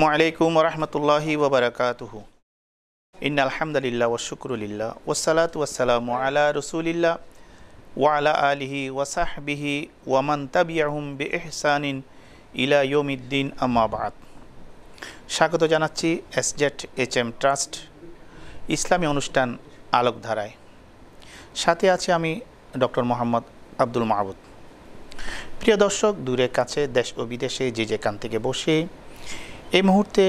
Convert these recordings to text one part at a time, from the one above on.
আসসালামু আলাইকুম রহমতুল্লাহি ওবরাকাতুহু ইন আলহামদুলিল্লাহ ওশুকরুলিল্লাহ ওসালাত ওয়াসালামু আলা রসুলিল্লা ওয়ালা আলিহি ওয়াসাহবিহি ওয়ামান তাবিয়াহুম বি ইন ইলা ইয়োমিদ্দিন আমাবাদ স্বাগত জানাচ্ছি এসজেট এইচ এম ট্রাস্ট ইসলামী অনুষ্ঠান আলোকধারায় সাথে আছে আমি ডক্টর মোহাম্মদ আব্দুল মাহবুদ প্রিয় দর্শক দূরে কাছে দেশ ও বিদেশে যে যেখান থেকে বসে এই মুহূর্তে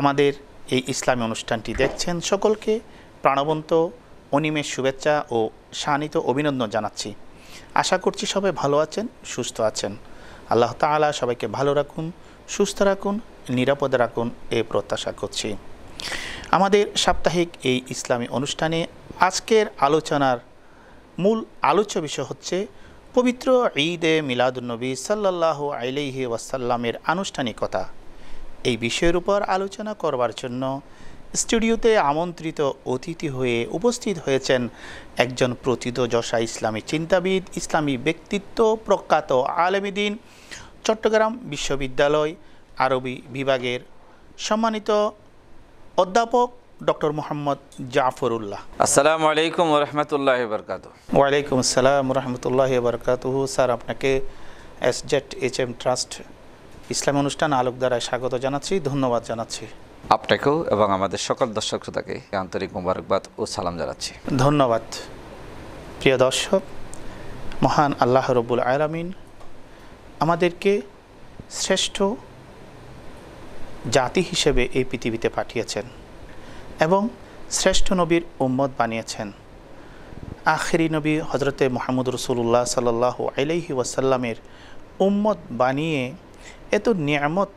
আমাদের এই ইসলামী অনুষ্ঠানটি দেখছেন সকলকে প্রাণবন্ত অনিমেষ শুভেচ্ছা ও শানিত অভিনন্দন জানাচ্ছি আশা করছি সবাই ভালো আছেন সুস্থ আছেন আল্লাহ তালা সবাইকে ভালো রাখুন সুস্থ রাখুন নিরাপদে রাখুন এ প্রত্যাশা করছি আমাদের সাপ্তাহিক এই ইসলামী অনুষ্ঠানে আজকের আলোচনার মূল আলোচ্য বিষয় হচ্ছে পবিত্র ঈদে নবী সাল্লাহ আলহি ওয়াসাল্লামের আনুষ্ঠানিকতা এই বিষয়ের উপর আলোচনা করবার জন্য স্টুডিওতে আমন্ত্রিত অতিথি হয়ে উপস্থিত হয়েছেন একজন প্রথিতযশা ইসলামী চিন্তাবিদ ইসলামী ব্যক্তিত্ব প্রখ্যাত আলেমিদিন চট্টগ্রাম বিশ্ববিদ্যালয় আরবি বিভাগের সম্মানিত অধ্যাপক ডক্টর মোহাম্মদ জাফরুল্লাহ আসসালামু আলাইকুম রহমতুল্লাহ বরকাত ওয়ালাইকুম আসসালাম রহমতুল্লাহ বরকাত স্যার আপনাকে S Z H M trust ইসলাম অনুষ্ঠান দ্বারায় স্বাগত জানাচ্ছি ধন্যবাদ জানাচ্ছি আপনাকেও এবং আমাদের সকল দর্শক শ্রোতাকে আন্তরিক মোবারকবাদ ও সালাম জানাচ্ছি ধন্যবাদ প্রিয় দর্শক মহান আল্লাহ রবুল আয়রামিন আমাদেরকে শ্রেষ্ঠ জাতি হিসেবে এই পৃথিবীতে পাঠিয়েছেন এবং শ্রেষ্ঠ নবীর উম্মত বানিয়েছেন আখেরি নবী হজরতে মোহাম্মদ রসুল্লাহ সাল্লাহ আলহি ওয়াসাল্লামের উম্মত বানিয়ে এত নিয়ামত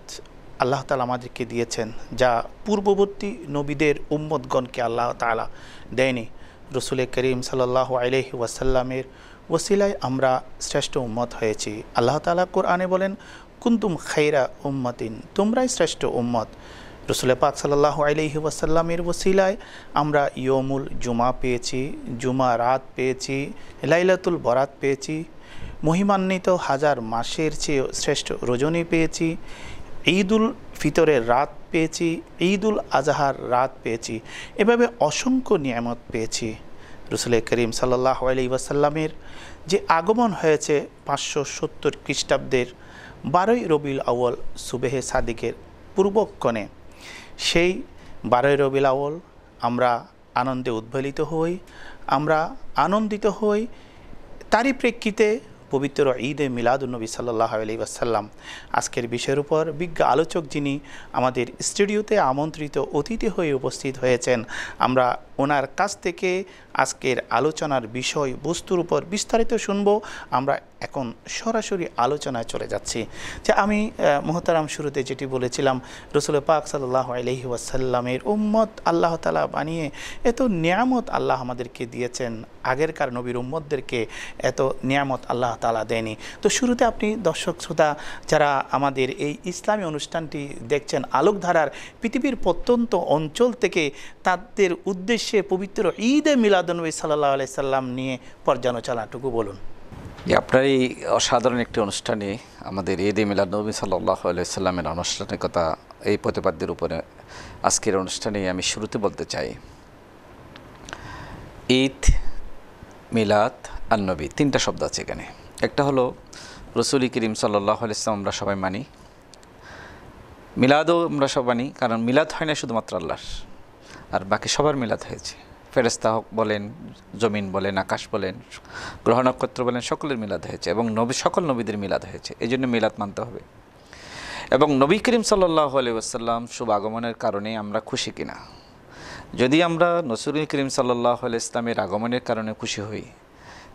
আল্লাহ তালা আমাদেরকে দিয়েছেন যা পূর্ববর্তী নবীদের উম্মদগণকে আল্লাহ তালা দেয়নি রসুলের করিম সাল্লাহ আলহি ওয়াসাল্লামের ওসিলায় আমরা শ্রেষ্ঠ উম্মত হয়েছি আল্লাহ তালা কোরআনে বলেন কুন্তুম খাইরা উম্মতিন তোমরাই শ্রেষ্ঠ উম্মত রসুল পাক সাল্লাহ আলহি ওয়াসাল্লামের ওসিলায় আমরা ইয়মুল জুমা পেয়েছি জুমা রাত পেয়েছি লাইলাতুল বরাত পেয়েছি মহিমান্বিত হাজার মাসের চেয়ে শ্রেষ্ঠ রজনী পেয়েছি ঈদুল ফিতরের রাত পেয়েছি ঈদুল আজহার রাত পেয়েছি এভাবে অসংখ্য নিয়ামত পেয়েছি রসুল করিম সাল্লাহ আলি ওয়াসাল্লামের যে আগমন হয়েছে পাঁচশো সত্তর খ্রিস্টাব্দের বারোই রবিল আউল সুবেহে সাদিকের পূর্বক্ষণে সেই বারোই রবিল আউল আমরা আনন্দে উদ্বেলিত হই আমরা আনন্দিত হই তারই প্রেক্ষিতে পবিত্র ঈদে নবী সাল্লাহ আলি আসাল্লাম আজকের বিষয়ের উপর বিজ্ঞ আলোচক যিনি আমাদের স্টুডিওতে আমন্ত্রিত অতিথি হয়ে উপস্থিত হয়েছেন আমরা ওনার কাছ থেকে আজকের আলোচনার বিষয় বস্তুর উপর বিস্তারিত শুনব আমরা এখন সরাসরি আলোচনায় চলে যাচ্ছি যে আমি মহতারাম শুরুতে যেটি বলেছিলাম রসুল পাক সাল্লাহ আলহি ওয়াসাল্লামের উম্মত আল্লাহ তালা বানিয়ে এত নিয়ামত আল্লাহ আমাদেরকে দিয়েছেন আগেরকার নবীর উম্মতদেরকে এত নিয়ামত আল্লাহ তালা দেয়নি তো শুরুতে আপনি দর্শক শ্রোতা যারা আমাদের এই ইসলামী অনুষ্ঠানটি দেখছেন আলোকধারার পৃথিবীর প্রত্যন্ত অঞ্চল থেকে তাদের উদ্দেশ্যে সে পবিত্র ঈদে মিলাদনবী সাল্লাহ আলাইসাল্লাম নিয়ে পর্যালোচনাটুকু বলুন যে আপনার এই অসাধারণ একটি অনুষ্ঠানে আমাদের ঈদে মিলাদনবী সাল্লাহ আলাইসাল্লামের অনুষ্ঠানের আনুষ্ঠানিকতা এই প্রতিপাদ্যের উপরে আজকের অনুষ্ঠানে আমি শুরুতে বলতে চাই ঈদ মিলাদ আন্নবী তিনটা শব্দ আছে এখানে একটা হলো রসুল করিম সাল্লাহ আলাইসলাম আমরা সবাই মানি মিলাদও আমরা সব মানি কারণ মিলাদ হয় না শুধুমাত্র আল্লাহ আর বাকি সবার মিলাদ হয়েছে ফেরেস্তা বলেন জমিন বলেন আকাশ বলেন গ্রহ নক্ষত্র বলেন সকলের মিলাদ হয়েছে এবং নবী সকল নবীদের মিলাদ হয়েছে এই জন্য মিলাদ মানতে হবে এবং নবী করিম সাল্লাহ আলিউসাল্লাম শুভ আগমনের কারণে আমরা খুশি কিনা যদি আমরা নসরুল করিম সাল্লাহ আলি ইসলামের আগমনের কারণে খুশি হই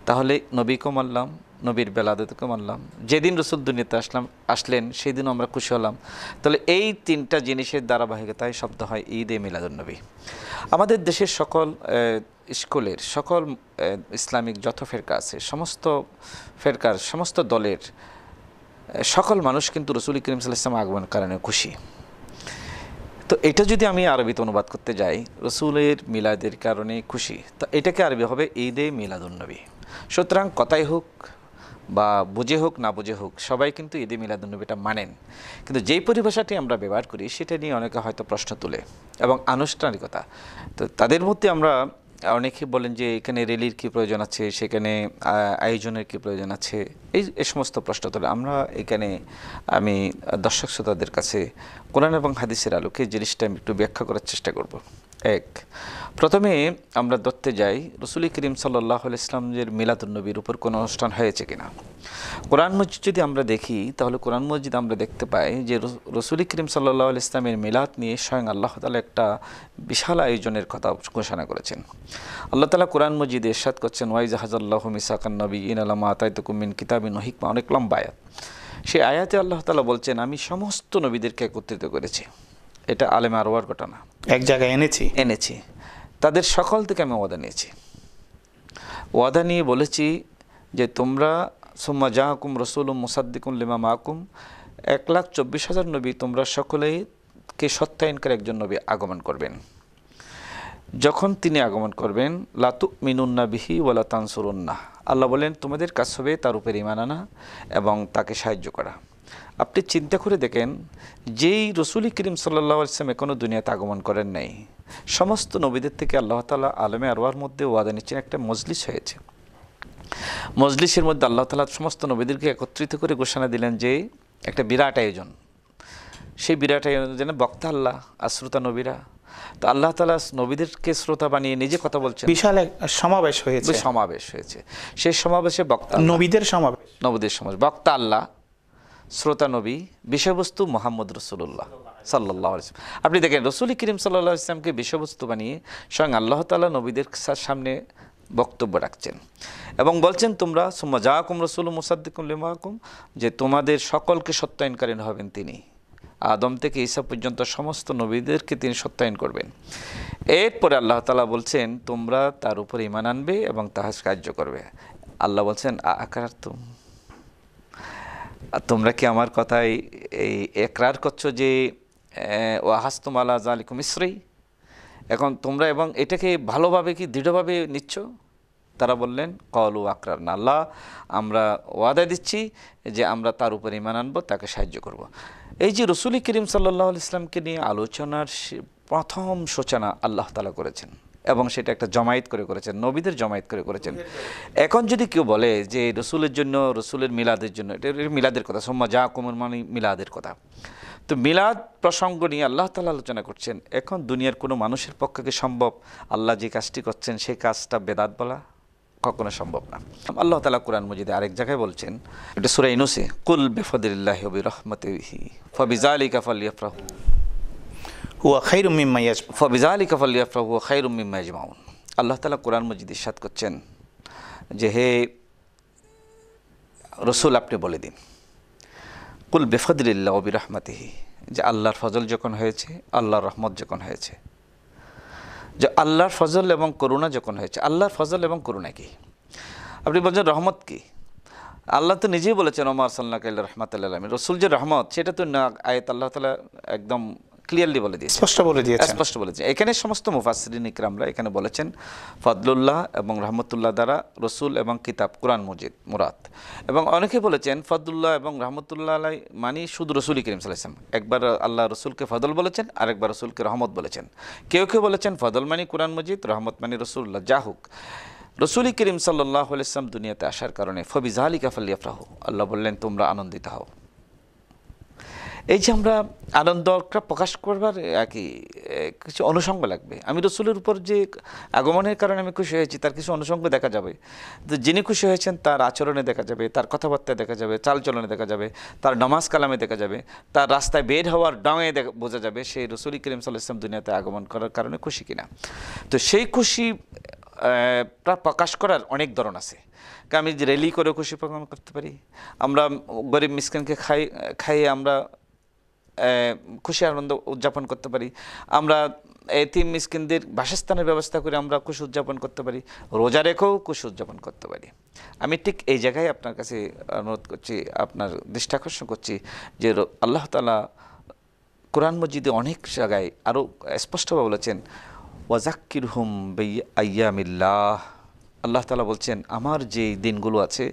তাহলে নবী কমাল্লাম নবীর বেলাদুকে মানলাম যেদিন রসুল দুনিয়াতে আসলাম আসলেন সেই দিনও আমরা খুশি হলাম তাহলে এই তিনটা জিনিসের ধারাবাহিকতায় শব্দ হয় ঈদ এ মিলাদুলনবী আমাদের দেশের সকল স্কুলের সকল ইসলামিক যত ফেরকা আছে সমস্ত ফেরকার সমস্ত দলের সকল মানুষ কিন্তু রসুল করিম সাল্লাম আগমন কারণে খুশি তো এটা যদি আমি আরবিতে অনুবাদ করতে যাই রসুলের মিলাদের কারণে খুশি তো এটাকে আরবি হবে ঈদে মিলাদুলনবী সুতরাং কথাই হোক বা বুঝে হোক না বুঝে হোক সবাই কিন্তু ঈদে মিলাদুন্নবীটা মানেন কিন্তু যেই পরিভাষাটি আমরা ব্যবহার করি সেটা নিয়ে অনেকে হয়তো প্রশ্ন তুলে এবং আনুষ্ঠানিকতা তো তাদের মধ্যে আমরা অনেকে বলেন যে এখানে রেলির কি প্রয়োজন আছে সেখানে আয়োজনের কি প্রয়োজন আছে এই এ সমস্ত প্রশ্ন তোলে আমরা এখানে আমি দর্শক শ্রোতাদের কাছে কোরআন এবং হাদিসের আলোকে জিনিসটা আমি একটু ব্যাখ্যা করার চেষ্টা করব এক প্রথমে আমরা ধরতে যাই রসুলি করিম সাল্লাহ ইসলামের মিলাদুন্নবীর উপর কোনো অনুষ্ঠান হয়েছে কিনা কোরআন মসজিদ যদি আমরা দেখি তাহলে কোরআন মসজিদ আমরা দেখতে পাই যে রসুলি করিম সাল্লাহ ইসলামের মিলাদ নিয়ে স্বয়ং আল্লাহ তালা একটা বিশাল আয়োজনের কথা ঘোষণা করেছেন আল্লাহ তালা কোরআন মসজিদ এরশাদ করছেন ওয়াইজ হাজাল্লাহ মিসাকান নবী ইন আলাম আতাইতুকুমিন কিতাবিন হিকমা অনেক লম্বা আয়াত সেই আয়াতে আল্লাহ তালা বলছেন আমি সমস্ত নবীদেরকে একত্রিত করেছি এটা আলেম আরোয়ার ঘটনা এক জায়গায় এনেছি এনেছি তাদের সকল থেকে আমি ওয়াদা নিয়েছি ওয়াদা নিয়ে বলেছি যে তোমরা সুম্মা জাহাকুম রসুল মুসাদ্দিকুম লিমা মাহকুম এক লাখ চব্বিশ হাজার নবী তোমরা সকলেই কে সত্যায়নকার একজন নবী আগমন করবেন যখন তিনি আগমন করবেন লাতু মিনুন্না বিহি ওয়ালা তানসুরুন্না আল্লাহ বলেন তোমাদের কাছ হবে তার উপরে ইমান আনা এবং তাকে সাহায্য করা আপনি চিন্তা করে দেখেন যেই রসুল করিম সাল্লা ইসলামে কোনো দুনিয়াতে আগমন করেন নাই সমস্ত নবীদের থেকে আল্লাহ তালা আলমে আরওয়ার মধ্যে ওয়াদা নিচ্ছেন একটা মজলিস হয়েছে মজলিসের মধ্যে আল্লাহ তালা সমস্ত নবীদেরকে একত্রিত করে ঘোষণা দিলেন যে একটা বিরাট আয়োজন সেই বিরাট আয়োজন যেন বক্তা আল্লাহ আশ্রোতা নবীরা তো আল্লাহ তালা নবীদেরকে শ্রোতা বানিয়ে নিজে কথা বলছেন বিশাল এক সমাবেশ হয়েছে সমাবেশ হয়েছে সেই সমাবেশে বক্তা নবীদের সমাবেশ নবীদের সমাবেশ বক্তা আল্লাহ শ্রোতানবী বিষয়বস্তু মোহাম্মদ রসুল্লাহ সাল্লাহ আপনি দেখেন রসুল করিম সাল্লাহ ইসলামকে বিষয়বস্তু বানিয়ে স্বয়ং আল্লাহ তালা নবীদের সামনে বক্তব্য রাখছেন এবং বলছেন তোমরা সুম্মা জাহাকুম রসুল মুসাদ্দিকুম যে তোমাদের সকলকে সত্যায়নকারী হবেন তিনি আদম থেকে ঈসা পর্যন্ত সমস্ত নবীদেরকে তিনি সত্যায়ন করবেন এরপরে আল্লাহ তালা বলছেন তোমরা তার উপরে ইমান আনবে এবং তাহা কার্য করবে আল্লাহ বলছেন আকার তুম তোমরা কি আমার কথায় এই একরার করছো যে ও হাস্তমালা জালিকুম মিশ্রই এখন তোমরা এবং এটাকে ভালোভাবে কি দৃঢ়ভাবে নিচ্ছ তারা বললেন কলু আকরার না আল্লাহ আমরা ওয়াদা দিচ্ছি যে আমরা তার উপর ইমান আনবো তাকে সাহায্য করব। এই যে রসুলি করিম সাল্লাহ ইসলামকে নিয়ে আলোচনার প্রথম সূচনা আল্লাহ তালা করেছেন এবং সেটা একটা জমায়েত করে করেছেন নবীদের জমায়েত করে করেছেন এখন যদি কেউ বলে যে রসুলের জন্য রসুলের মিলাদের জন্য এটা মিলাদের কথা সোম্মা যা কুমুর মানে মিলাদের কথা তো মিলাদ প্রসঙ্গ নিয়ে আল্লাহ তালা আলোচনা করছেন এখন দুনিয়ার কোনো মানুষের পক্ষে কি সম্ভব আল্লাহ যে কাজটি করছেন সেই কাজটা বেদাত বলা কখনো সম্ভব না আল্লাহ তালা কোরআন মজিদে আরেক জায়গায় বলছেন এটা সুরাইনুসে কুল বেফদুল্লাহ রহমতে হুয়া খৈরুম্মিম মাইয়াজ ফবিজালি কফল ইয়াফরা হুয়া খৈরুম্মিম মাইজমাউন আল্লাহ তালা কোরআন মজিদ ইসাদ করছেন যে হে রসুল আপনি বলে দিন কুল বেফদুলিল্লাহ ওবি রহমাতিহি যে আল্লাহর ফজল যখন হয়েছে আল্লাহর রহমত যখন হয়েছে যে আল্লাহর ফজল এবং করুণা যখন হয়েছে আল্লাহর ফজল এবং করুণা কি আপনি বলছেন রহমত কি আল্লাহ তো নিজেই বলেছেন ওমর সাল্লাহ রহমত আল্লাহ রসুল যে রহমত সেটা তো আয়াত আল্লাহ তালা একদম ক্লিয়ারলি বলে দিয়েছে স্পষ্ট বলে হ্যাঁ, দিয়েছে স্পষ্ট বলে দিয়েছে এখানে সমস্ত মুফাসরিন ইকরামরা এখানে বলেছেন ফদলুল্লাহ এবং রহমতুল্লাহ দ্বারা রসুল এবং কিতাব কোরআন মজিদ মুরাদ এবং অনেকে বলেছেন ফদুল্লাহ এবং রহমতুল্লাহ আলাই মানি শুধু রসুল সাল্লাহ ইসলাম একবার আল্লাহ রসুলকে ফদল বলেছেন আরেকবার রসুলকে রহমত বলেছেন কেউ কেউ বলেছেন ফদল মানি কোরআন মজিদ রহমত মানি রসুল্লাহ হোক রসুল করিম সাল্লাহ আলাইসলাম দুনিয়াতে আসার কারণে ফবিজ আলী কাফাল্লিয়াফরাহ আল্লাহ বললেন তোমরা আনন্দিত হও এই যে আমরা আনন্দটা প্রকাশ করবার আর কি কিছু অনুষঙ্গ লাগবে আমি রসুলের উপর যে আগমনের কারণে আমি খুশি হয়েছি তার কিছু অনুষঙ্গ দেখা যাবে তো যিনি খুশি হয়েছেন তার আচরণে দেখা যাবে তার কথাবার্তায় দেখা যাবে চালচলনে দেখা যাবে তার নমাজ কালামে দেখা যাবে তার রাস্তায় বের হওয়ার ডঙে বোঝা যাবে সেই রসুল করিম সাল ইসলাম দুনিয়াতে আগমন করার কারণে খুশি কিনা তো সেই খুশি প্রকাশ করার অনেক ধরন আছে আমি রেলি করে খুশি প্রকাশ করতে পারি আমরা গরিব মিসকানকে খাই খাইয়ে আমরা খুশি আনন্দ উদযাপন করতে পারি আমরা এতিম মিসকিনদের বাসস্থানের ব্যবস্থা করে আমরা খুশি উদযাপন করতে পারি রোজা রেখেও খুশি উদযাপন করতে পারি আমি ঠিক এই জায়গায় আপনার কাছে অনুরোধ করছি আপনার দৃষ্টাকর্ষণ করছি যে আল্লাহ তালা কোরআন মসজিদে অনেক জায়গায় আরও স্পষ্টভাবে বলেছেন ওয়াজাক্কির হুম বেই আয়ামিল্লাহ আল্লাহ তালা বলছেন আমার যে দিনগুলো আছে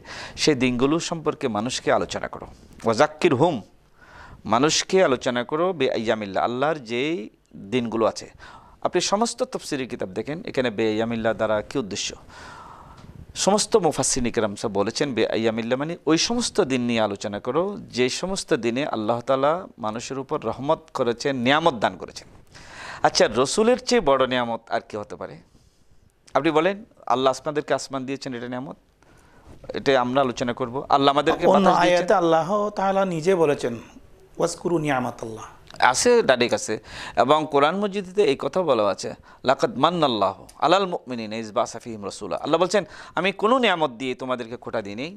সেই দিনগুলো সম্পর্কে মানুষকে আলোচনা করো ওয়াজাক্কির হুম মানুষকে আলোচনা করো বে ইয়ামিল্লা আল্লাহর যেই দিনগুলো আছে আপনি সমস্ত তফসিরি কিতাব দেখেন এখানে বে ইয়ামিল্লা দ্বারা কী উদ্দেশ্য সমস্ত মুফাসিন ইকরাম সাহ বলেছেন বে ইয়ামিল্লা মানে ওই সমস্ত দিন নিয়ে আলোচনা করো যে সমস্ত দিনে আল্লাহ তালা মানুষের উপর রহমত করেছেন নিয়ামত দান করেছেন আচ্ছা রসুলের চেয়ে বড় নিয়ামত আর কি হতে পারে আপনি বলেন আল্লাহ আসমাদেরকে আসমান দিয়েছেন এটা নিয়ামত এটা আমরা আলোচনা করব আল্লাহ আমাদেরকে আল্লাহ তাহলে নিজে বলেছেন ওয়াসকুরু নিয়ামাতাল্লাহ আছে ডাইরেক আছে এবং কোরআন মসজিদে এই কথা বলা আছে লাকাত মান্নাল্লাহ আলাল মিনিন ইসবা সাফিহিম রসুল্লাহ আল্লাহ বলছেন আমি কোনো নিয়ামত দিয়ে তোমাদেরকে খোটা দিইনি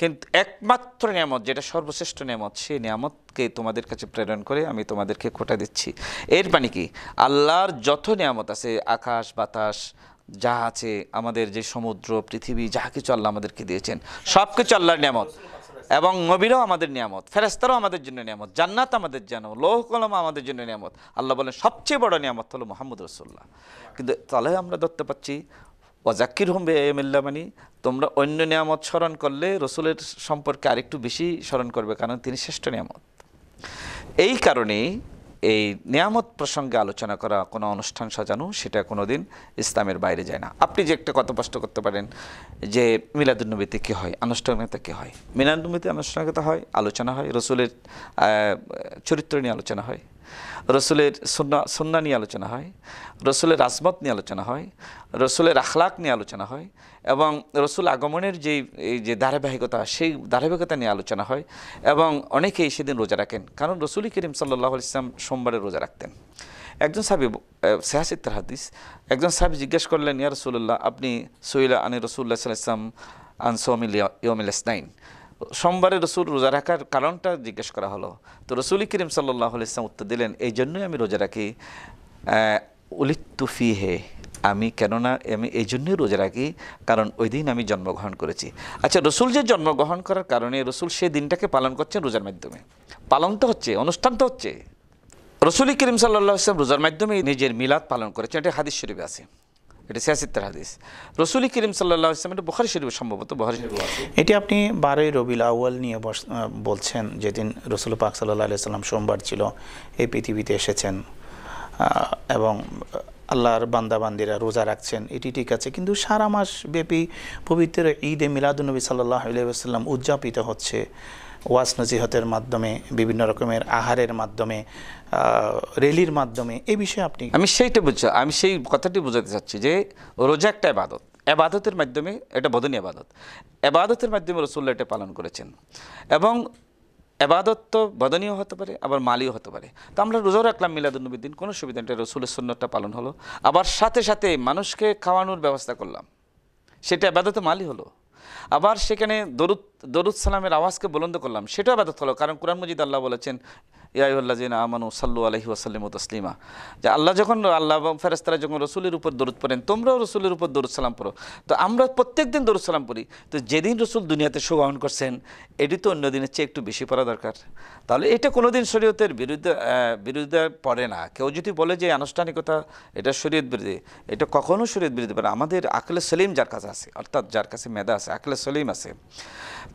কিন্তু একমাত্র নিয়ামত যেটা সর্বশ্রেষ্ঠ নিয়ামত সেই নিয়ামতকে তোমাদের কাছে প্রেরণ করে আমি তোমাদেরকে খোটা দিচ্ছি এর মানে কি আল্লাহর যত নিয়ামত আছে আকাশ বাতাস যা আছে আমাদের যে সমুদ্র পৃথিবী যা কিছু আল্লাহ আমাদেরকে দিয়েছেন সব কিছু আল্লাহর নিয়ামত এবং নবীরাও আমাদের নিয়ামত ফেরেস্তারাও আমাদের জন্য নিয়ামত জান্নাত আমাদের জন্য লৌহ কলম আমাদের জন্য নিয়ামত আল্লাহ বলেন সবচেয়ে বড় নিয়ামত হলো মোহাম্মদ রসুল্লাহ কিন্তু তাহলে আমরা ধরতে পাচ্ছি ওয়াজাক্কির হোম বেমিল্লামানি তোমরা অন্য নিয়ামত স্মরণ করলে রসুলের সম্পর্কে আরেকটু বেশি স্মরণ করবে কারণ তিনি শ্রেষ্ঠ নিয়ামত এই কারণেই এই নিয়ামত প্রসঙ্গে আলোচনা করা কোনো অনুষ্ঠান সাজানো সেটা কোনো দিন ইসলামের বাইরে যায় না আপনি যে একটা কথা প্রশ্ন করতে পারেন যে মিলাদুন্নবীতে কী হয় আনুষ্ঠানিকতা কী হয় মিলাদুন্নবীতে আনুষ্ঠানিকতা হয় আলোচনা হয় রসুলের চরিত্র নিয়ে আলোচনা হয় রসুলের সন্না সন্না নিয়ে আলোচনা হয় রসুলের রাজমত নিয়ে আলোচনা হয় রসুলের আখলাক নিয়ে আলোচনা হয় এবং রসুল আগমনের যে এই যে ধারাবাহিকতা সেই ধারাবাহিকতা নিয়ে আলোচনা হয় এবং অনেকেই সেদিন রোজা রাখেন কারণ রসুল করিম সাল্লাহ ইসলাম সোমবারে রোজা রাখতেন একজন সাহেব সেহাসিত্তার হাদিস একজন সাহেব জিজ্ঞেস করলেন ইয়া রসুল্লাহ আপনি সৈলা আনি রসুল্লাহ ইসলাম আনসোমিল ইয়মিল ইসনাইন সোমবারে রসুল রোজা রাখার কারণটা জিজ্ঞেস করা হলো তো রসুল করিম সাল্লাহ ইসলাম উত্তর দিলেন এই জন্যই আমি রোজা রাখি উলিতুফি হে আমি কেননা আমি এই জন্যই রোজা রাখি কারণ ওই দিন আমি জন্মগ্রহণ করেছি আচ্ছা রসুল যে জন্মগ্রহণ করার কারণে রসুল সেই দিনটাকে পালন করছেন রোজার মাধ্যমে পালন তো হচ্ছে অনুষ্ঠান তো হচ্ছে রসুল করিম সাল্লাহ ইসলাম রোজার মাধ্যমে নিজের মিলাদ পালন করেছেন এটা হাদিস শরীফে আছে এটা ছিয়াসিত্তর হাদিস রসুল করিম সাল্লা ইসলাম এটা বুখারি শরীফ সম্ভবত বুখারি শরীফ এটি আপনি বারোই রবিল আউ্য়াল নিয়ে বলছেন যেদিন রসুল পাক সাল্লাহ আলিয়াল্লাম সোমবার ছিল এই পৃথিবীতে এসেছেন এবং আল্লাহর বান্দাবান্দিরা রোজা রাখছেন এটি ঠিক আছে কিন্তু সারা মাস ব্যাপী পবিত্র ঈদে নবী সাল্লাহ আলিয়া সাল্লাম উদযাপিত হচ্ছে ওয়াস নজিহতের মাধ্যমে বিভিন্ন রকমের আহারের মাধ্যমে রেলির মাধ্যমে এই বিষয়ে আপনি আমি সেইটা বুঝছি আমি সেই কথাটি বোঝাতে চাচ্ছি যে রোজা একটা আবাদত আবাদতের মাধ্যমে এটা বদনী আবাদত আবাদতের মাধ্যমে রসুল্লা এটা পালন করেছেন এবং এবাদত তো বদনীয় হতে পারে আবার মালিও হতে পারে তো আমরা রোজা রাখলাম মিলাদুলনবীর দিন কোনো সুবিধা নেই রসুলের সুন্নতটা পালন হলো আবার সাথে সাথে মানুষকে খাওয়ানোর ব্যবস্থা করলাম সেটা আবাদতে মালি হলো আবার সেখানে দরুদ দরুদ সালামের আওয়াজকে বলন্দ করলাম সেটাও আবাদত হলো কারণ কোরআন মজিদ আল্লাহ বলেছেন ইয়াইউল্লাজিন আমানু সাল্লু আলহি ওয়াসাল্লিম তসলিমা যে আল্লাহ যখন আল্লাহ ফেরেস্তারা যখন রসুলের উপর দরুদ পড়েন তোমরাও রসুলের উপর দরুদ সালাম পড়ো তো আমরা প্রত্যেক দিন দরুদ সালাম পড়ি তো যেদিন রসুল দুনিয়াতে সুগ্রহণ করছেন এটি তো অন্য দিনের চেয়ে একটু বেশি পড়া দরকার তাহলে এটা কোনো দিন শরীয়তের বিরুদ্ধে বিরুদ্ধে পড়ে না কেউ যদি বলে যে আনুষ্ঠানিকতা এটা শরীয়ত বিরোধী এটা কখনো শরীয়ত বিরোধী পারে আমাদের আকলে সলিম যার কাছে আছে অর্থাৎ যার কাছে মেধা আছে আকলে সলিম আছে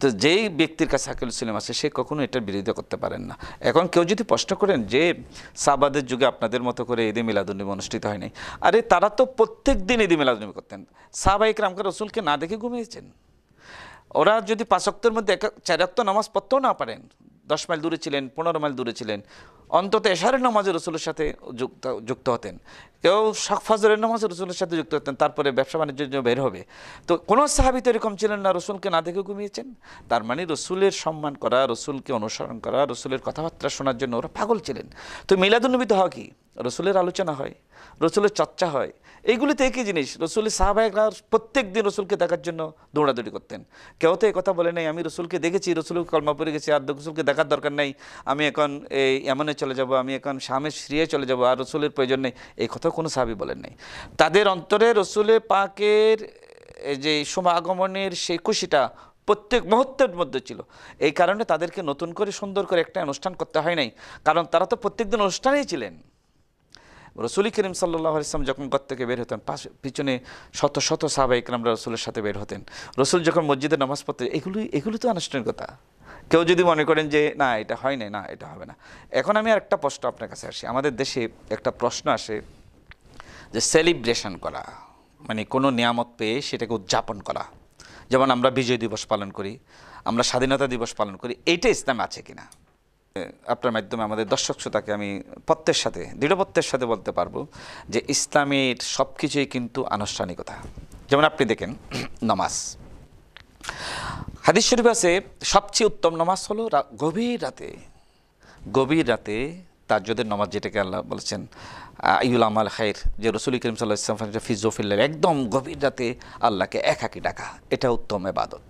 তো যেই ব্যক্তির কাছে আকিল সিলেম আছে সে কখনো এটার বিরোধিতা করতে পারেন না এখন কেউ যদি প্রশ্ন করেন যে সাবাদের যুগে আপনাদের মতো করে ঈদে মিলাদুন্নবী অনুষ্ঠিত হয়নি আরে তারা তো প্রত্যেক দিন ঈদে মিলাদুন্নবী করতেন সাহবাহিক রামকা রসুলকে না দেখে ঘুমিয়েছেন ওরা যদি পাঁচক্তের মধ্যে এক চারাক্ত নামাজ পড়তেও না পারেন দশ মাইল দূরে ছিলেন পনেরো মাইল দূরে ছিলেন অন্তত এশারের নামাজে রসুলের সাথে যুক্ত যুক্ত হতেন কেউ ফাজরের নামাজে রসুলের সাথে যুক্ত হতেন তারপরে ব্যবসা বাণিজ্যের জন্য বের হবে তো কোনো সাহাবি তো এরকম ছিলেন না রসুলকে না দেখে ঘুমিয়েছেন তার মানে রসুলের সম্মান করা রসুলকে অনুসরণ করা রসুলের কথাবার্তা শোনার জন্য ওরা পাগল ছিলেন তো মিলাদুন্নবী হওয়া কি রসুলের আলোচনা হয় রসুলের চর্চা হয় এইগুলিতে একই জিনিস রসুলের সাহাবাহিকরা প্রত্যেক দিন রসুলকে দেখার জন্য দৌড়াদৌড়ি করতেন কেউ তো কথা বলে নাই আমি রসুলকে দেখেছি রসুলকে কলমা পড়ে গেছি আর রসুলকে দেখার দরকার নাই আমি এখন এই এমন চলে যাব আমি এখন স্বামীর স্ত্রীয়ে চলে যাব আর রসুলের প্রয়োজন নেই এই কথা কোনো সাহাবি বলেন নাই তাদের অন্তরে রসুলে পাকের যে সমাগমনের সেই খুশিটা প্রত্যেক মুহূর্তের মধ্যে ছিল এই কারণে তাদেরকে নতুন করে সুন্দর করে একটা অনুষ্ঠান করতে হয় নাই কারণ তারা তো প্রত্যেক দিন অনুষ্ঠানেই ছিলেন রসুলি করিম সাল্লাহ ইসলাম যখন ঘর থেকে বের হতেন পাশে পিছনে শত শত সাহাবাহিকরামরা রসুলের সাথে বের হতেন রসুল যখন মসজিদে নামাজ পড়তেন এগুলি এগুলি তো আনুষ্ঠানিকতা কেউ যদি মনে করেন যে না এটা হয় না না এটা হবে না এখন আমি আর একটা প্রশ্ন আপনার কাছে আসি আমাদের দেশে একটা প্রশ্ন আসে যে সেলিব্রেশন করা মানে কোনো নিয়ামত পেয়ে সেটাকে উদযাপন করা যেমন আমরা বিজয় দিবস পালন করি আমরা স্বাধীনতা দিবস পালন করি এইটা ইসলাম আছে কিনা আপনার মাধ্যমে আমাদের দর্শক শ্রোতাকে আমি পত্যের সাথে দৃঢ়পত্যের সাথে বলতে পারবো যে ইসলামের সব কিছুই কিন্তু আনুষ্ঠানিকতা যেমন আপনি দেখেন নমাজ হাদিস শরীফ আছে সবচেয়ে উত্তম নামাজ হলো গভীর রাতে গভীর রাতে তাজ্জদের নামাজ যেটাকে আল্লাহ বলেছেন ইউল আমাল খায়ের যে রসুল করিম সাল্লাহ ইসলাম ফিজোফিল্লার একদম গভীর রাতে আল্লাহকে একাকি ডাকা এটা উত্তম এবাদত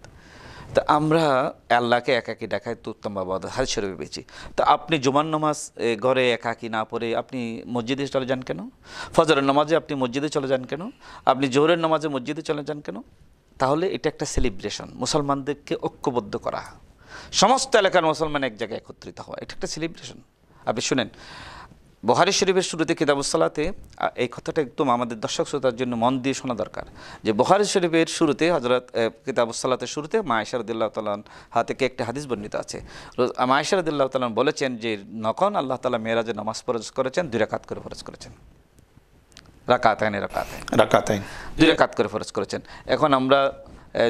তা আমরা আল্লাহকে একাকি ডাকায় তো উত্তম আবাদত হাদিস শরীফে পেয়েছি তো আপনি জুমান নামাজ ঘরে একাকি না পড়ে আপনি মসজিদে চলে যান কেন ফজরের নামাজে আপনি মসজিদে চলে যান কেন আপনি জোহরের নামাজে মসজিদে চলে যান কেন তাহলে এটা একটা সেলিব্রেশন মুসলমানদেরকে ঐক্যবদ্ধ করা সমস্ত এলাকার মুসলমান এক জায়গায় একত্রিত হওয়া এটা একটা সেলিব্রেশন আপনি শুনেন বহারি শরীফের শুরুতে কিতাবুসালাতে এই কথাটা একদম আমাদের দর্শক শ্রোতার জন্য মন দিয়ে শোনা দরকার যে বহারি শরীফের শুরুতে হজরত কিতাবুসালাতের শুরুতে মায়েশারদুল্লাহ হাতে কে একটি হাদিস বর্ণিত আছে মায়েশারদুল্লাহ তালান বলেছেন যে নকন আল্লাহ তালা মেয়েরাজে নামাজ ফরজ করেছেন দুই রাকাত করে ফরজ করেছেন রাকাতায়নে রাকাতায় রাকাতায়ন দুই রাকাত করে ফরজ করেছেন এখন আমরা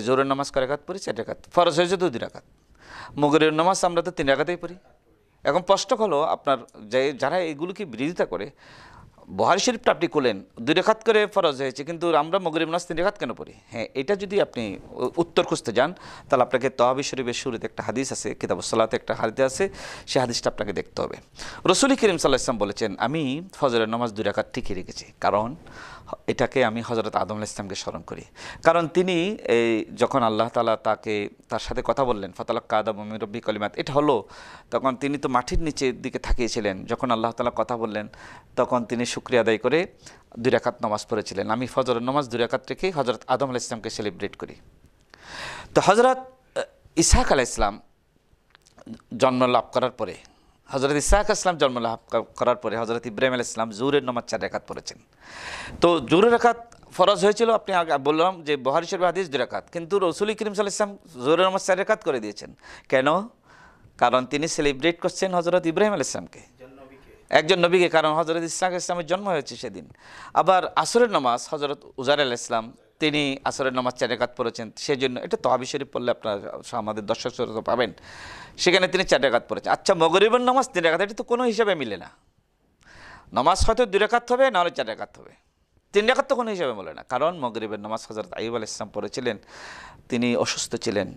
জোরের নামাজ কয় রাকাত পড়ি চার রাকাত ফরজ হয়েছে দুই রাকাত মগরের নামাজ আমরা তো তিন রাকাতেই পড়ি এখন প্রশ্ন হলো আপনার যে যারা এগুলোকে বিরোধিতা করে বহারি শরীফটা আপনি করলেন দুই রেখাত করে ফরজ হয়েছে কিন্তু আমরা মগরিব নাচ তিন রেখাত কেন পড়ি হ্যাঁ এটা যদি আপনি উত্তর খুঁজতে যান তাহলে আপনাকে তহাবি শরীফের শুরুতে একটা হাদিস আছে কিতাবুসলাতে একটা হাদিস আছে সেই হাদিসটা আপনাকে দেখতে হবে রসুলি করিম সাল্লাহ ইসলাম বলেছেন আমি ফজরের নামাজ দুই রেখাত ঠিকই রেখেছি কারণ এটাকে আমি হজরত আদম ইসলামকে স্মরণ করি কারণ তিনি এই যখন আল্লাহ তালা তাকে তার সাথে কথা বললেন ফাতালাক্কা আদম রব্বি কলিমাত এটা হলো তখন তিনি তো মাটির নিচের দিকে থাকিয়েছিলেন যখন আল্লাহ তালা কথা বললেন তখন তিনি শুক্রিয়া আদায় করে দুরাকাত নামাজ পড়েছিলেন আমি ফজরত নামাজ দুরাকাত রেখে হজরত আদম আলাহ ইসলামকে সেলিব্রেট করি তো হজরত ইসাহাক আলাহ ইসলাম জন্ম লাভ করার পরে হজরত ইসাহাক ইসলাম জন্ম লাভ করার পরে হজরত ইব্রাহিম আল ইসলাম জুরের নমাজ চার রেখাত পড়েছেন তো জুরের রেখাত ফরজ হয়েছিল আপনি আগে বললাম যে বহারি শরীফ হাদিস দুই রেখাত কিন্তু রসুল ইকরিম সাল ইসলাম জুরের নমাজ চার রেখাত করে দিয়েছেন কেন কারণ তিনি সেলিব্রেট করছেন হজরত ইব্রাহিম আল ইসলামকে একজন নবীকে কারণ হজরত ইসলাম ইসলামের জন্ম হয়েছে সেদিন আবার আসরের নমাজ হজরত উজার আল ইসলাম তিনি আসরের নামাজ চারেকাত পড়েছেন সেজন্য এটা তহাবি শরীফ পড়লে আপনার আমাদের দর্শক শ্রোতা পাবেন সেখানে তিনি চারেকাত পড়েছেন আচ্ছা মগরিবের নামাজ তিন রেখাত এটা তো কোনো হিসাবে মিলে না নামাজ হয়তো দুই রেখাত হবে নাহলে চার রেখাত হবে তিন রেখাত তো কোনো হিসাবে মিলে না কারণ মগরিবের নামাজ হজরত আইব আল ইসলাম পড়েছিলেন তিনি অসুস্থ ছিলেন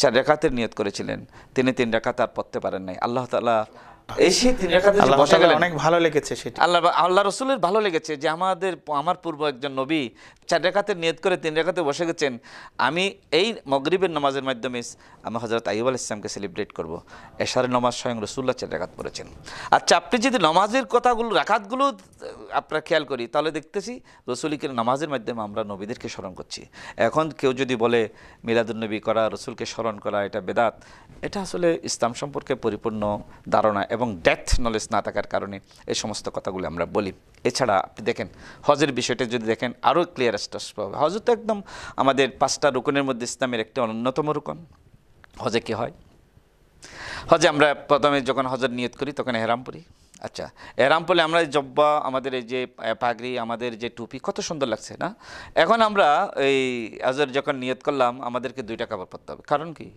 চার রেখাতের নিয়ত করেছিলেন তিনি তিন রেখাত আর পড়তে পারেন নাই আল্লাহ তালা আল্লাহ আল্লাহ ভালো লেগেছে যে আমাদের আমার পূর্ব একজন নবী করে তিন রাকাতে বসে গেছেন আমি এই মগরিবের নামাজের মাধ্যমে আমি হযরত আইয়ুব আলাইহিস সালামকে সেলিব্রেট করবো এশারে নামাজ স্বয়ং রসুল্লাহ চার রাকাত পড়েছেন আচ্ছা আপনি যদি নামাজের কথাগুলো রাখাতগুলো আপনারা খেয়াল করি তাহলে দেখতেছি রসুলিকে নামাজের মাধ্যমে আমরা নবীদেরকে স্মরণ করছি এখন কেউ যদি বলে মিলাদুলনবী করা রসুলকে স্মরণ করা এটা বেদাত এটা আসলে ইসলাম সম্পর্কে পরিপূর্ণ ধারণা এবং ডেথ নলেজ না থাকার কারণে এই সমস্ত কথাগুলো আমরা বলি এছাড়া আপনি দেখেন হজের বিষয়টা যদি দেখেন আরও ক্লিয়ার স্পষ্ট হবে হজ তো একদম আমাদের পাঁচটা রুকনের মধ্যে ইসলামের একটি অন্যতম রুকন হজে কি হয় হজে আমরা প্রথমে যখন হজর নিয়ত করি তখন হেরাম পড়ি আচ্ছা এরাম পড়লে আমরা জব্বা আমাদের এই যে পাগড়ি আমাদের যে টুপি কত সুন্দর লাগছে না এখন আমরা এই আজর যখন নিয়ত করলাম আমাদেরকে দুইটা কাপড় পরতে হবে কারণ কি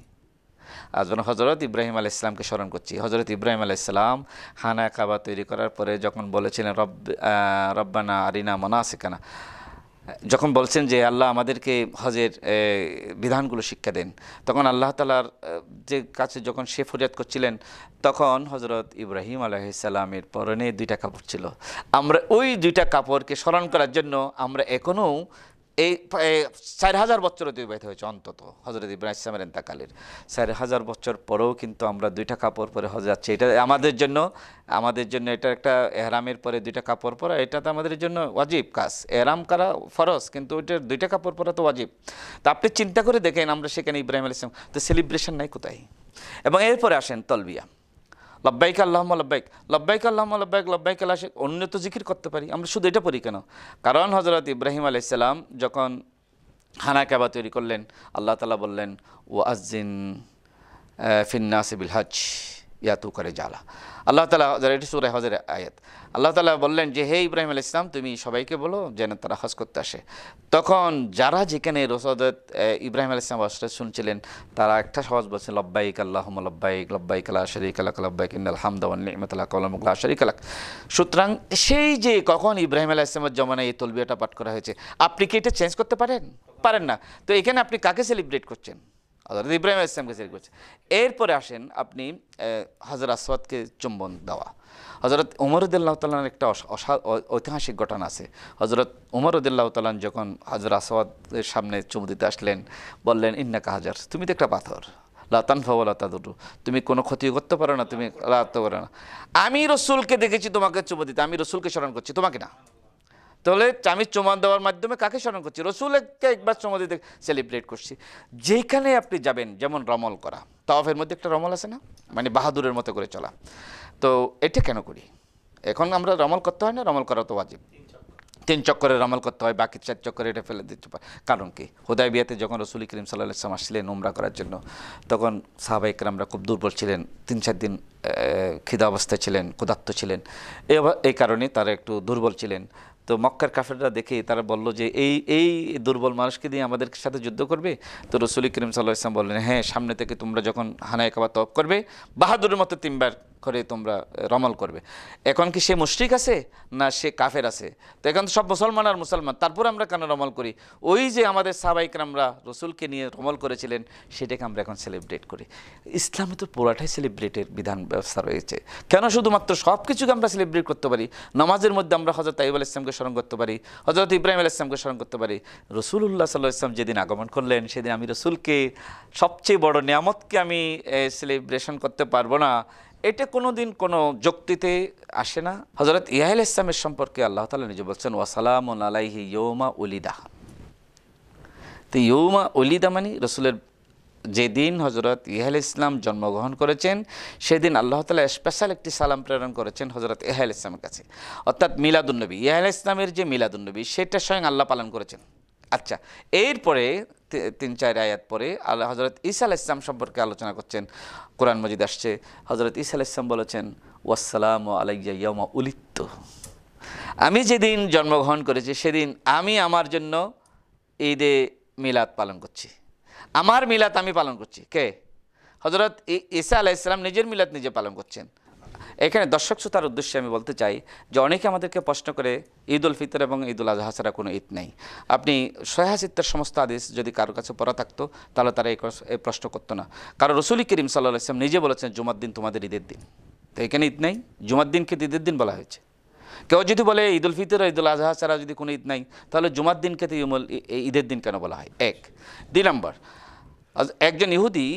যেন হজরত ইব্রাহিম আলাহ ইসলামকে স্মরণ করছি হজরত ইব্রাহিম আলাহ ইসলাম হানা কাবা তৈরি করার পরে যখন বলেছিলেন রব রব্বানা আরিনা মনাসিকানা যখন বলছেন যে আল্লাহ আমাদেরকে হজের বিধানগুলো শিক্ষা দেন তখন আল্লাহ তালার যে কাছে যখন সে ফরিয়াদ করছিলেন তখন হজরত ইব্রাহিম আলহিসাল্লামের পরনে দুইটা কাপড় ছিল আমরা ওই দুইটা কাপড়কে স্মরণ করার জন্য আমরা এখনও এই চার হাজার বছর অতিবাহিত হয়েছে অন্তত হজরত ইব্রাহিম ইসলামের এন্তাকালের চার হাজার বছর পরেও কিন্তু আমরা দুইটা কাপড় পরে হজ যাচ্ছি এটা আমাদের জন্য আমাদের জন্য এটা একটা এহরামের পরে দুইটা কাপড় পরা এটা তো আমাদের জন্য ওয়াজিব কাজ এহরাম করা ফরজ কিন্তু ওইটার দুইটা কাপড় পরা তো ওয়াজিব তো আপনি চিন্তা করে দেখেন আমরা সেখানে ইব্রাহিম আল ইসলাম তো সেলিব্রেশন নাই কোথায় এবং এরপরে আসেন তলবিয়া লব্বাইক আল্লাহম লব্বাইক লব্বাইক আল্লাহম লব্বাইক লব্বাইক আল্লাহ শেখ অন্য তো জিকির করতে পারি আমরা শুধু এটা পড়ি কেন কারণ হজরত ইব্রাহিম আলাইসাল্লাম যখন হানা কাবা তৈরি করলেন আল্লাহ তালা বললেন ও আজিন ফিন্নাসিবিল হজ ইয়াতু করে জ্বালা আল্লাহ তালা এটি সুরে হজের আয়াত আল্লাহ তালা বললেন যে হে ইব্রাহিম আল ইসলাম তুমি সবাইকে বলো যেন তারা হজ করতে আসে তখন যারা যেখানে রসদত ইব্রাহিম আল ইসলাম আসলে শুনছিলেন তারা একটা সহজ বলছে লব্বাইক আল্লাহ লব্বাইক লব্বাইক আল্লাহ শরিক আলাক লব্বাইক ইন্দাল কলম কলমুল্লাহ শরিক আলাক সুতরাং সেই যে কখন ইব্রাহিম আল ইসলামের জমানায় এই তলবিয়াটা পাঠ করা হয়েছে আপনি কি এটা চেঞ্জ করতে পারেন পারেন না তো এখানে আপনি কাকে সেলিব্রেট করছেন হজরত ইব্রাহিম ইসলামকে সিরিক করেছে এরপরে আসেন আপনি হজর আসওয়াদকে চুম্বন দেওয়া হজরত উমরুদ্দাল্লাহ তাল্লাহ একটা ঐতিহাসিক ঘটনা আছে হজরত উমরুদ্দাল্লাহ তাল্লাহ যখন হজর আসওয়াদের সামনে চুমু দিতে আসলেন বললেন ইন্নাকা হাজার তুমি তো একটা পাথর লাতানফাওয়ালা দুটো তুমি কোনো ক্ষতি করতে পারো না তুমি লাগতে পারো না আমি রসুলকে দেখেছি তোমাকে চুমু দিতে আমি রসুলকে স্মরণ করছি তোমাকে না তাহলে আমি চুমা দেওয়ার মাধ্যমে কাকে স্মরণ করছি রসুলকে একবার চুমা দিতে সেলিব্রেট করছি যেখানে আপনি যাবেন যেমন রমল করা তাওয়াফের মধ্যে একটা রমল আছে না মানে বাহাদুরের মতো করে চলা তো এটা কেন করি এখন আমরা রমল করতে হয় না রমল করা তো ওয়াজিব তিন চক্করে রমল করতে হয় বাকি চার চক্করে এটা ফেলে দিতে পারে কারণ কি হোদায় বিয়াতে যখন রসুল করিম সাল্লাহ ইসলাম আসছিলেন উমরা করার জন্য তখন সাহাবা ইকরামরা খুব দুর্বল ছিলেন তিন চার দিন খিদা অবস্থায় ছিলেন ক্ষুধাত্ত ছিলেন এই কারণে তারা একটু দুর্বল ছিলেন তো মক্কার কাফেররা দেখে তারা বলল যে এই এই দুর্বল মানুষকে দিয়ে আমাদের সাথে যুদ্ধ করবে তো রসুল করিম সাল্লাহ ইসলাম বললেন হ্যাঁ সামনে থেকে তোমরা যখন হানায় কাবা তপ করবে বাহাদুরের মতো তিনবার করে তোমরা রমল করবে এখন কি সে মুশ্রিক আছে না সে কাফের আছে তো এখন সব মুসলমান আর মুসলমান তারপর আমরা কেন রমল করি ওই যে আমাদের সাবাইকরামরা রসুলকে নিয়ে রমল করেছিলেন সেটাকে আমরা এখন সেলিব্রেট করি ইসলামে তো পুরাটাই সেলিব্রেটের বিধান ব্যবস্থা রয়েছে কেন শুধুমাত্র সব কিছুকে আমরা সেলিব্রেট করতে পারি নামাজের মধ্যে আমরা হজরত তাইব ইসলামকে ইসলামকে স্মরণ করতে পারি হজরত ইব্রাহিম আল ইসলামকে স্মরণ করতে পারি রসুল্লাহ সাল্লাহ ইসলাম যেদিন আগমন করলেন সেদিন আমি রসুলকে সবচেয়ে বড় নিয়ামতকে আমি সেলিব্রেশন করতে পারবো না এটা কোনো দিন কোনো যুক্তিতে আসে না হজরত ইয়াহিল ইসলামের সম্পর্কে আল্লাহ তালা নিজে বলছেন ওয়াসালাম আলাইহি ইউমা উলিদাহ তো ইউমা উলিদা মানে রসুলের যেদিন হজরত ইহাল ইসলাম জন্মগ্রহণ করেছেন সেদিন আল্লাহ তালা স্পেশাল একটি সালাম প্রেরণ করেছেন হজরত ইহাল ইসলামের কাছে অর্থাৎ মিলাদুন্নবী ইহাল ইসলামের যে মিলাদুন্নবী সেটা স্বয়ং আল্লাহ পালন করেছেন আচ্ছা এরপরে তিন চার আয়াত পরে আল্লাহ হজরত ইসা আল ইসলাম সম্পর্কে আলোচনা করছেন কোরআন মজিদ আসছে হজরত ইসা আল ইসলাম বলেছেন ওয়াসালাম আলাইয়া ইয়মা উলিত্ত আমি যেদিন জন্মগ্রহণ করেছি সেদিন আমি আমার জন্য ঈদে মিলাদ পালন করছি আমার মিলাত আমি পালন করছি কে হজরত ঈসা ইসলাম নিজের মিলাত নিজে পালন করছেন এখানে দর্শক শ্রোতার উদ্দেশ্যে আমি বলতে চাই যে অনেকে আমাদেরকে প্রশ্ন করে ঈদ উল ফিতর এবং ঈদ উল আজহা ছাড়া কোনো ঈদ নেই আপনি সহাসিত্তের সমস্ত আদেশ যদি কারোর কাছে পড়া থাকতো তাহলে তারা এই প্রশ্ন করতো না কারণ রসুলি করিম সাল্লাহ ইসলাম নিজে বলেছেন জুমার দিন তোমাদের ঈদের দিন তো এখানে ঈদ নেই জুমার দিনকে ঈদের দিন বলা হয়েছে কেউ যদি বলে ঈদ উল ফিতর ঈদ উল আজহা ছাড়া যদি কোনো ঈদ নাই তাহলে জুমার দিনকে ঈদের দিন কেন বলা হয় এক দুই নম্বর একজন ইহুদি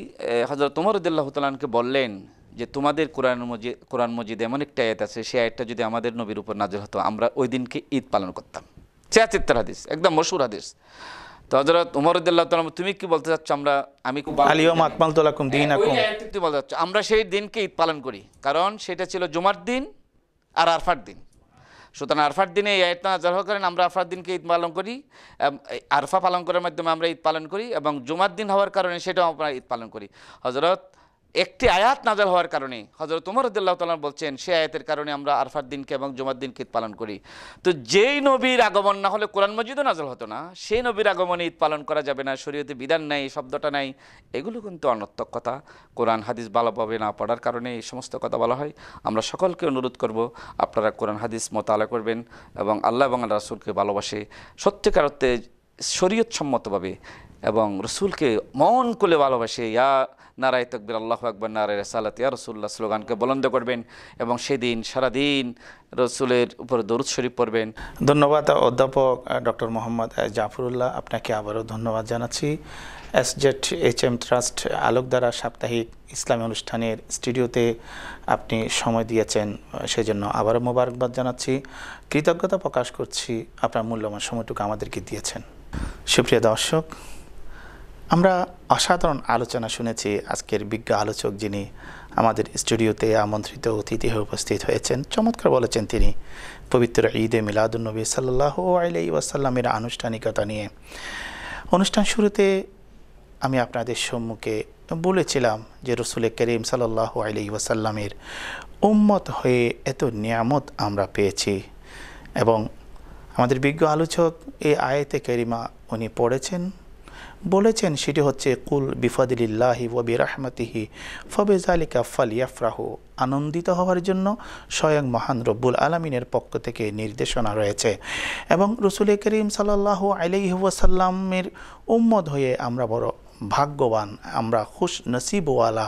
হজরত তোমার উদ্দাল্লাহ তালানকে বললেন যে তোমাদের কোরআন মজিদ কোরআন মজিদে এমন একটা আয়াত আছে সেই আয়াতটা যদি আমাদের নবীর উপর নাজর হতো আমরা ওই দিনকে ঈদ পালন করতাম চেয়াচিত্তার হাদিস একদম মশুর হাদিস তো হজরত উমরুদ্দাল্লাহ তালাম তুমি কি বলতে চাচ্ছ আমরা আমি হ্যাঁ, বলতে চাচ্ছ আমরা সেই দিনকে ঈদ পালন করি কারণ সেটা ছিল জুমার দিন আর আরফার দিন সুতরাং আরফার দিনে এই আয়াতনা নাজার হওয়ার কারণে আমরা আরফার দিনকে ঈদ পালন করি আরফা পালন করার মাধ্যমে আমরা ঈদ পালন করি এবং জুমার দিন হওয়ার কারণে সেটাও আমরা ঈদ পালন করি হজরত একটি আয়াত নাজাল হওয়ার কারণে হজরত উমর রদুল্লাহ তাল্লাম বলছেন সে আয়াতের কারণে আমরা আরফার দিনকে এবং জুমার দিনকে ঈদ পালন করি তো যেই নবীর আগমন না হলে কোরআন মজিদও নাজল হতো না সেই নবীর আগমনে ঈদ পালন করা যাবে না শরীয়তে বিধান নাই শব্দটা নাই এগুলো কিন্তু অনর্থক কথা কোরআন হাদিস ভালোভাবে না পড়ার কারণে এই সমস্ত কথা বলা হয় আমরা সকলকে অনুরোধ করব আপনারা কোরআন হাদিস মোতালা করবেন এবং আল্লাহ এবং রাসুলকে ভালোবাসে সত্যিকার অর্থে শরীয়তসম্মতভাবে এবং রসুলকে মন করে ভালোবাসে ইয়া নারায় তকবির আল্লাহ আকবর নারায় রসালাত ইয়া রসুল্লাহ স্লোগানকে বলন্দ করবেন এবং সেদিন সারাদিন রসুলের উপর দরুদ শরীফ পড়বেন ধন্যবাদ অধ্যাপক ডক্টর মোহাম্মদ জাফরুল্লাহ আপনাকে আবারও ধন্যবাদ জানাচ্ছি S Z H M trust আলোকদ্বারা সাপ্তাহিক ইসলামী অনুষ্ঠানের স্টুডিওতে আপনি সময় দিয়েছেন সেজন্য আবারও মোবারকবাদ জানাচ্ছি কৃতজ্ঞতা প্রকাশ করছি আপনার মূল্যবান সময়টুকু আমাদেরকে দিয়েছেন সুপ্রিয় দর্শক আমরা অসাধারণ আলোচনা শুনেছি আজকের বিজ্ঞ আলোচক যিনি আমাদের স্টুডিওতে আমন্ত্রিত অতিথি হয়ে উপস্থিত হয়েছেন চমৎকার বলেছেন তিনি পবিত্র ঈদে মিলাদুলনবী সাল্লাহ আলাই ওয়াসাল্লামের আনুষ্ঠানিকতা নিয়ে অনুষ্ঠান শুরুতে আমি আপনাদের সম্মুখে বলেছিলাম যে রসুলের করিম সাল্লাহ আলি ওয়াসাল্লামের উম্মত হয়ে এত নিয়ামত আমরা পেয়েছি এবং আমাদের বিজ্ঞ আলোচক এই আয়তে কেরিমা উনি পড়েছেন বলেছেন সেটি হচ্ছে কুল বিফাদিল্লাহি ওবি রাহমাতিহি ফবে জালিকা ফালিয়াফরাহু আনন্দিত হওয়ার জন্য স্বয়ং মহান রব্বুল আলমিনের পক্ষ থেকে নির্দেশনা রয়েছে এবং রসুল করিম সাল্লাহ আলিহাসাল্লামের উম্মদ হয়ে আমরা বড় ভাগ্যবান আমরা খুশ নসিবওয়ালা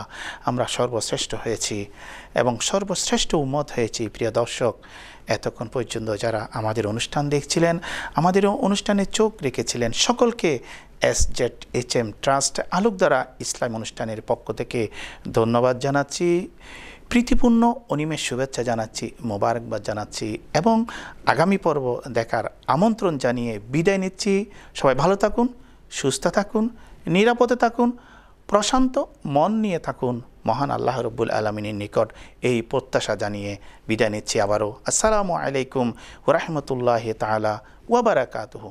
আমরা সর্বশ্রেষ্ঠ হয়েছি এবং সর্বশ্রেষ্ঠ উম্মত হয়েছি প্রিয় দর্শক এতক্ষণ পর্যন্ত যারা আমাদের অনুষ্ঠান দেখছিলেন আমাদের অনুষ্ঠানে চোখ রেখেছিলেন সকলকে S Z H M trust দ্বারা ইসলাম অনুষ্ঠানের পক্ষ থেকে ধন্যবাদ জানাচ্ছি প্রীতিপূর্ণ অনিমেষ শুভেচ্ছা জানাচ্ছি মোবারকবাদ জানাচ্ছি এবং আগামী পর্ব দেখার আমন্ত্রণ জানিয়ে বিদায় নিচ্ছি সবাই ভালো থাকুন সুস্থ থাকুন নিরাপদে থাকুন প্রশান্ত মন নিয়ে থাকুন মহান আল্লাহ রব্বুল আলমিনের নিকট এই প্রত্যাশা জানিয়ে বিদায় নিচ্ছি আবারও আসসালামু আলাইকুম রহমতুল্লাহ তালা ওয়াবারাকাতহ